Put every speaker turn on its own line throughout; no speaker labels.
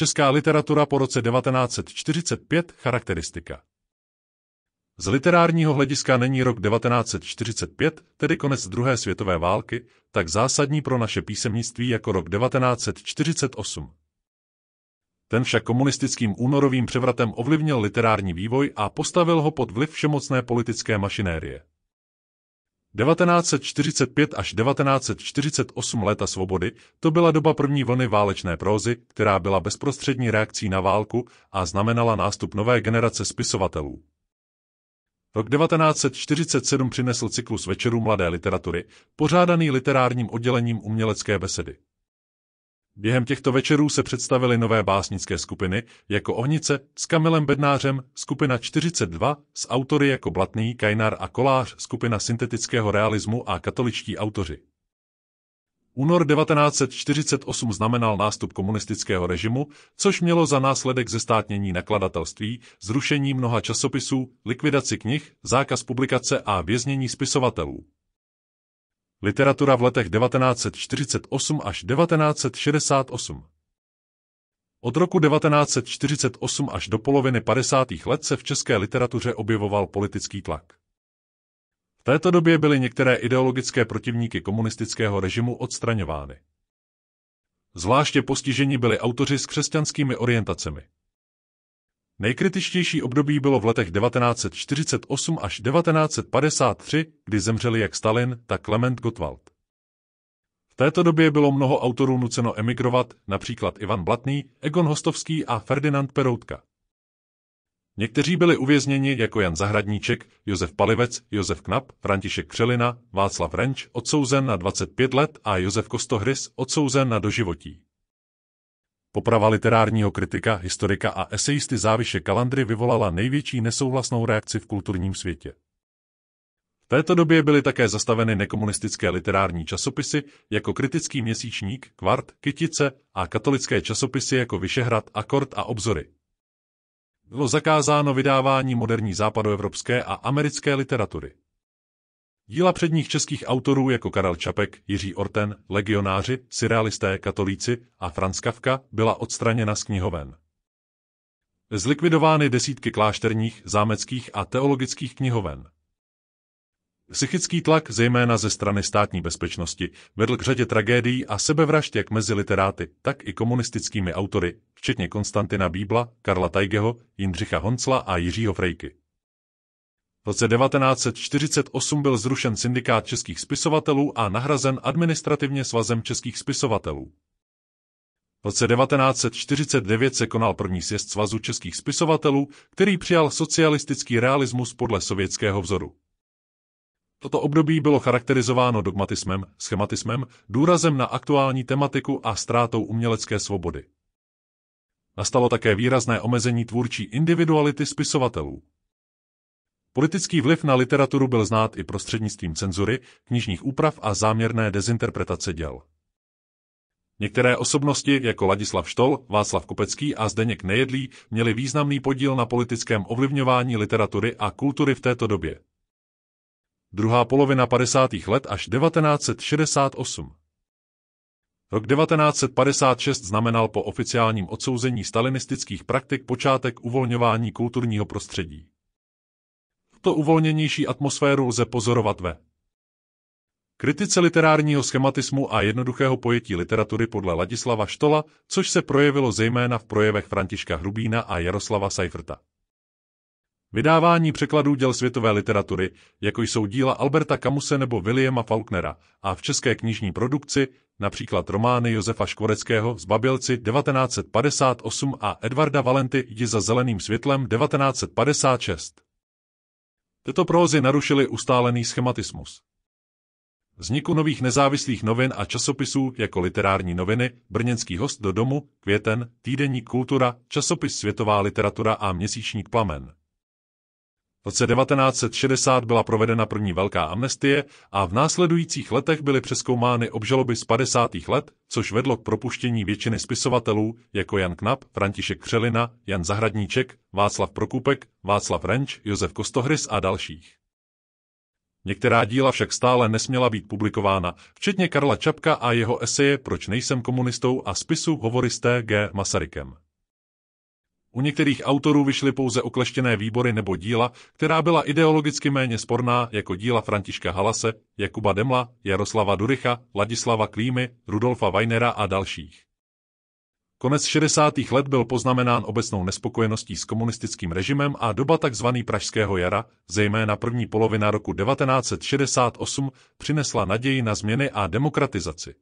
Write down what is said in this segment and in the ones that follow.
Česká literatura po roce 1945 charakteristika. Z literárního hlediska není rok 1945, tedy konec druhé světové války, tak zásadní pro naše písemnictví jako rok 1948. Ten však komunistickým únorovým převratem ovlivnil literární vývoj a postavil ho pod vliv všemocné politické mašinérie. 1945 až 1948 léta svobody, to byla doba první vlny válečné prózy, která byla bezprostřední reakcí na válku a znamenala nástup nové generace spisovatelů. Rok 1947 přinesl cyklus Večerů mladé literatury, pořádaný literárním oddělením umělecké besedy. Během těchto večerů se představily nové básnické skupiny jako Ohnice s Kamilem Bednářem, skupina 42, s autory jako Blatný, Kajnar a Kolář, skupina syntetického realismu a katoličtí autoři. Únor 1948 znamenal nástup komunistického režimu, což mělo za následek zestátnění nakladatelství, zrušení mnoha časopisů, likvidaci knih, zákaz publikace a věznění spisovatelů literatura v letech 1948 až 1968. Od roku 1948 až do poloviny 50. let se v české literatuře objevoval politický tlak. V této době byly některé ideologické protivníky komunistického režimu odstraňovány. Zvláště postiženi byli autoři s křesťanskými orientacemi. Nejkritičtější období bylo v letech 1948 až 1953, kdy zemřeli jak Stalin, tak Klement Gottwald. V této době bylo mnoho autorů nuceno emigrovat, například Ivan Blatný, Egon Hostovský a Ferdinand Peroutka. Někteří byli uvězněni jako Jan Zahradníček, Josef Palivec, Josef Knap, František Křelina, Václav Renč, odsouzen na 25 let a Josef Kostohrys, odsouzen na doživotí. Poprava literárního kritika, historika a esejisty Záviše Kalandry vyvolala největší nesouhlasnou reakci v kulturním světě. V této době byly také zastaveny nekomunistické literární časopisy jako Kritický měsíčník, Kvart, Kytice a katolické časopisy jako Vyšehrad, Akord a Obzory. Bylo zakázáno vydávání moderní západoevropské a americké literatury. Díla předních českých autorů jako Karel Čapek, Jiří Orten, legionáři, surrealisté, katolíci a Franz Kafka byla odstraněna z knihoven. Zlikvidovány desítky klášterních, zámeckých a teologických knihoven. Psychický tlak, zejména ze strany státní bezpečnosti, vedl k řadě tragédií a sebevražd jak mezi literáty, tak i komunistickými autory, včetně Konstantina Bíbla, Karla Tajgeho, Jindřicha Honcla a Jiřího Frejky. V roce 1948 byl zrušen syndikát českých spisovatelů a nahrazen administrativně svazem českých spisovatelů. V roce 1949 se konal první sjezd Svazu českých spisovatelů, který přijal socialistický realismus podle sovětského vzoru. Toto období bylo charakterizováno dogmatismem, schematismem, důrazem na aktuální tematiku a ztrátou umělecké svobody. Nastalo také výrazné omezení tvůrčí individuality spisovatelů. Politický vliv na literaturu byl znát i prostřednictvím cenzury, knižních úprav a záměrné dezinterpretace děl. Některé osobnosti, jako Ladislav Štol, Václav Kopecký a Zdeněk Nejedlí, měli významný podíl na politickém ovlivňování literatury a kultury v této době. Druhá polovina 50. let až 1968. Rok 1956 znamenal po oficiálním odsouzení stalinistických praktik počátek uvolňování kulturního prostředí to uvolněnější atmosféru lze pozorovat ve kritice literárního schematismu a jednoduchého pojetí literatury podle Ladislava Štola, což se projevilo zejména v projevech Františka Hrubína a Jaroslava Seiferta. Vydávání překladů děl světové literatury, jako jsou díla Alberta Kamuse nebo Williama Faulknera, a v české knižní produkci, například romány Josefa Škvoreckého z Babělci 1958 a Edvarda Valenty Jdi za zeleným světlem 1956. Tyto prózy narušily ustálený schematismus. Vzniku nových nezávislých novin a časopisů jako literární noviny, brněnský host do domu, květen, týdenní kultura, časopis světová literatura a měsíčník plamen roce 1960 byla provedena první velká amnestie a v následujících letech byly přeskoumány obžaloby z 50. let, což vedlo k propuštění většiny spisovatelů jako Jan Knap, František Křelina, Jan Zahradníček, Václav Prokupek, Václav Renč, Josef Kostohrys a dalších. Některá díla však stále nesměla být publikována, včetně Karla Čapka a jeho eseje Proč nejsem komunistou a spisu Hovoristé G. Masarykem. U některých autorů vyšly pouze okleštěné výbory nebo díla, která byla ideologicky méně sporná, jako díla Františka Halase, Jakuba Demla, Jaroslava Duricha, Ladislava Klímy, Rudolfa Weinera a dalších. Konec 60. let byl poznamenán obecnou nespokojeností s komunistickým režimem a doba tzv. Pražského jara, zejména první polovina roku 1968, přinesla naději na změny a demokratizaci.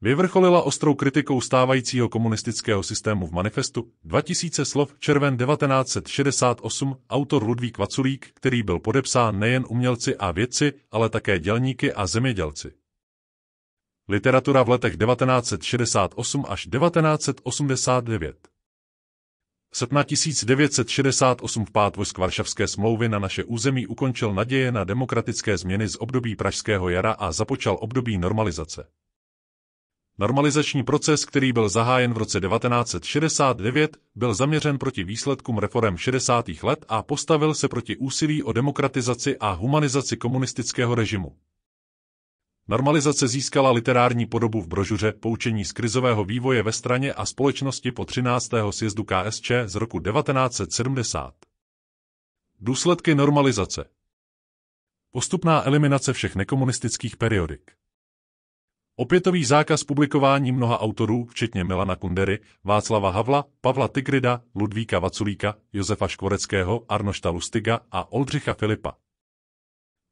Vyvrcholila ostrou kritikou stávajícího komunistického systému v manifestu 2000 slov červen 1968 autor Ludvík Vaculík, který byl podepsán nejen umělci a vědci, ale také dělníky a zemědělci. Literatura v letech 1968 až 1989 Setna 1968 vpád vojsk Varšavské smlouvy na naše území ukončil naděje na demokratické změny z období Pražského jara a započal období normalizace. Normalizační proces, který byl zahájen v roce 1969, byl zaměřen proti výsledkům reform 60. let a postavil se proti úsilí o demokratizaci a humanizaci komunistického režimu. Normalizace získala literární podobu v brožuře Poučení z krizového vývoje ve straně a společnosti po 13. sjezdu KSČ z roku 1970. Důsledky normalizace Postupná eliminace všech nekomunistických periodik Opětový zákaz publikování mnoha autorů, včetně Milana Kundery, Václava Havla, Pavla Tigrida, Ludvíka Vaculíka, Josefa Škvoreckého, Arnošta Lustiga a Oldřicha Filipa.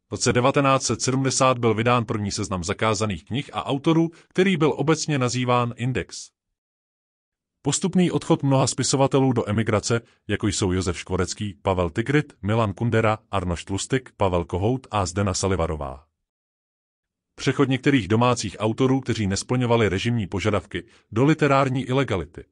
V roce 1970 byl vydán první seznam zakázaných knih a autorů, který byl obecně nazýván Index. Postupný odchod mnoha spisovatelů do emigrace, jako jsou Josef Škvorecký, Pavel Tigrit, Milan Kundera, Arnošt Lustig, Pavel Kohout a Zdena Salivarová přechod některých domácích autorů, kteří nesplňovali režimní požadavky, do literární ilegality.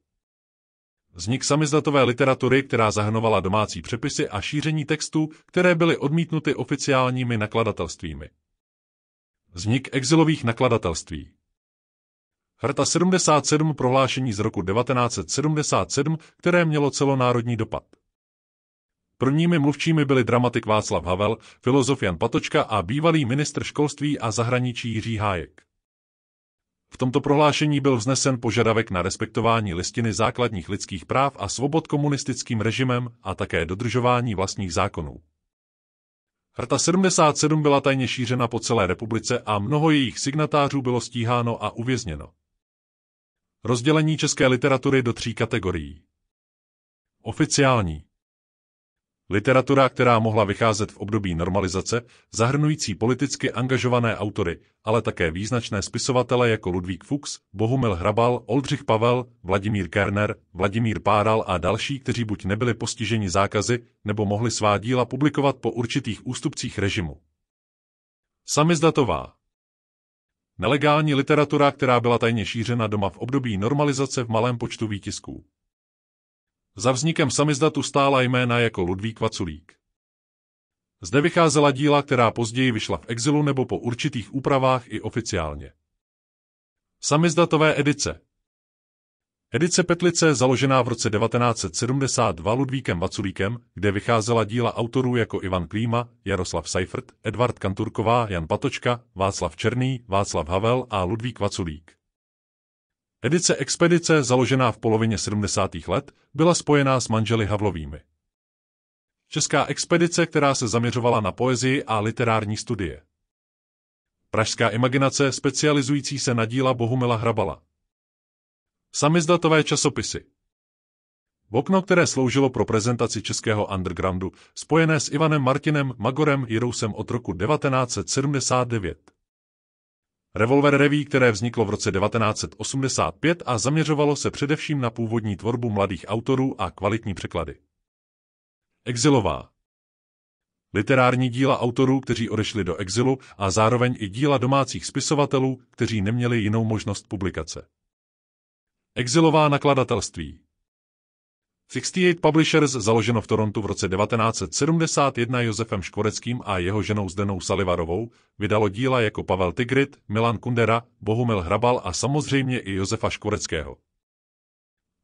Vznik samizdatové literatury, která zahrnovala domácí přepisy a šíření textů, které byly odmítnuty oficiálními nakladatelstvími. Vznik exilových nakladatelství. Hrta 77 prohlášení z roku 1977, které mělo celonárodní dopad. Prvními mluvčími byli dramatik Václav Havel, filozof Jan Patočka a bývalý ministr školství a zahraničí Jiří Hájek. V tomto prohlášení byl vznesen požadavek na respektování listiny základních lidských práv a svobod komunistickým režimem a také dodržování vlastních zákonů. Hrta 77 byla tajně šířena po celé republice a mnoho jejich signatářů bylo stíháno a uvězněno. Rozdělení české literatury do tří kategorií. Oficiální Literatura, která mohla vycházet v období normalizace, zahrnující politicky angažované autory, ale také význačné spisovatele jako Ludvík Fuchs, Bohumil Hrabal, Oldřich Pavel, Vladimír Kerner, Vladimír Páral a další, kteří buď nebyli postiženi zákazy, nebo mohli svá díla publikovat po určitých ústupcích režimu. Samizdatová Nelegální literatura, která byla tajně šířena doma v období normalizace v malém počtu výtisků. Za vznikem samizdatu stála jména jako Ludvík Vaculík. Zde vycházela díla, která později vyšla v exilu nebo po určitých úpravách i oficiálně. Samizdatové edice Edice Petlice, založená v roce 1972 Ludvíkem Vaculíkem, kde vycházela díla autorů jako Ivan Klíma, Jaroslav Seifert, Edvard Kanturková, Jan Patočka, Václav Černý, Václav Havel a Ludvík Vaculík. Edice Expedice, založená v polovině 70. let, byla spojená s manželi Havlovými. Česká expedice, která se zaměřovala na poezii a literární studie. Pražská imaginace, specializující se na díla Bohumila Hrabala. Samizdatové časopisy. V okno, které sloužilo pro prezentaci českého undergroundu, spojené s Ivanem Martinem Magorem Jirousem od roku 1979. Revolver Reví, které vzniklo v roce 1985 a zaměřovalo se především na původní tvorbu mladých autorů a kvalitní překlady. Exilová Literární díla autorů, kteří odešli do exilu a zároveň i díla domácích spisovatelů, kteří neměli jinou možnost publikace. Exilová nakladatelství 68 Publishers, založeno v Torontu v roce 1971 Josefem Škoreckým a jeho ženou Zdenou Salivarovou, vydalo díla jako Pavel Tigrit, Milan Kundera, Bohumil Hrabal a samozřejmě i Josefa Škoreckého.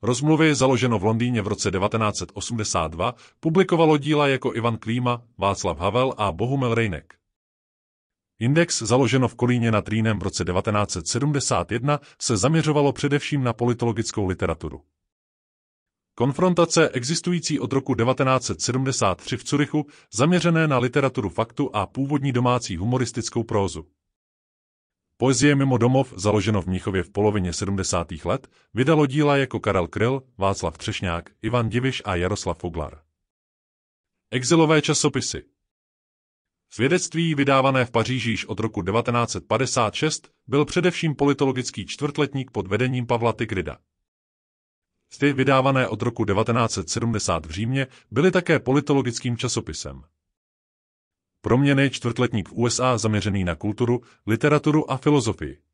Rozmluvy, založeno v Londýně v roce 1982, publikovalo díla jako Ivan Klíma, Václav Havel a Bohumil Rejnek. Index, založeno v Kolíně nad Rýnem v roce 1971, se zaměřovalo především na politologickou literaturu. Konfrontace existující od roku 1973 v Curychu, zaměřené na literaturu faktu a původní domácí humoristickou prózu. Poezie mimo domov, založeno v Mnichově v polovině 70. let, vydalo díla jako Karel Kryl, Václav Třešňák, Ivan Diviš a Jaroslav Foglar. Exilové časopisy Svědectví vydávané v Paříži již od roku 1956 byl především politologický čtvrtletník pod vedením Pavla Tigrida. Sty vydávané od roku 1970 v Římě byly také politologickým časopisem. Proměny čtvrtletník v USA zaměřený na kulturu, literaturu a filozofii.